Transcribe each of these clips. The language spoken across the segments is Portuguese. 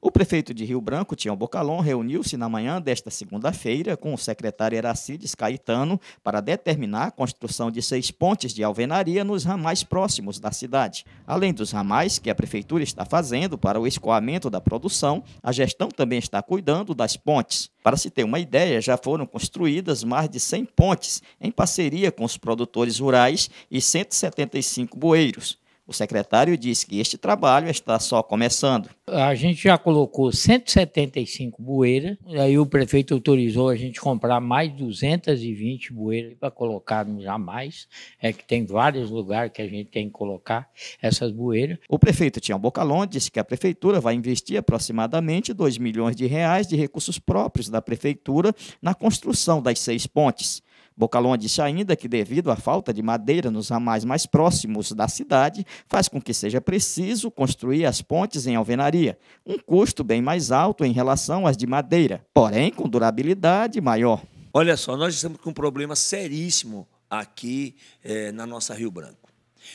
O prefeito de Rio Branco, Tião Bocalon, reuniu-se na manhã desta segunda-feira com o secretário Eracides Caetano para determinar a construção de seis pontes de alvenaria nos ramais próximos da cidade. Além dos ramais que a prefeitura está fazendo para o escoamento da produção, a gestão também está cuidando das pontes. Para se ter uma ideia, já foram construídas mais de 100 pontes em parceria com os produtores rurais e 175 bueiros. O secretário disse que este trabalho está só começando. A gente já colocou 175 bueiras, aí o prefeito autorizou a gente comprar mais 220 bueiras para colocarmos a mais. É que tem vários lugares que a gente tem que colocar essas bueiras. O prefeito Tião Bocalon disse que a prefeitura vai investir aproximadamente 2 milhões de reais de recursos próprios da prefeitura na construção das seis pontes. Bocalon disse ainda que, devido à falta de madeira nos ramais mais próximos da cidade, faz com que seja preciso construir as pontes em alvenaria, um custo bem mais alto em relação às de madeira, porém com durabilidade maior. Olha só, nós estamos com um problema seríssimo aqui eh, na nossa Rio Branco.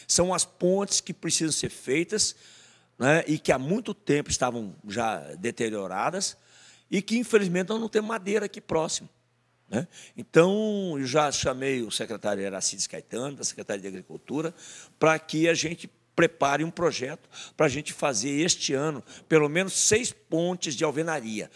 São as pontes que precisam ser feitas né, e que há muito tempo estavam já deterioradas e que, infelizmente, nós não temos madeira aqui próximo. Né? Então, já chamei o secretário Eracides Caetano, da Secretaria de Agricultura, para que a gente prepare um projeto para a gente fazer este ano pelo menos seis pontes de alvenaria.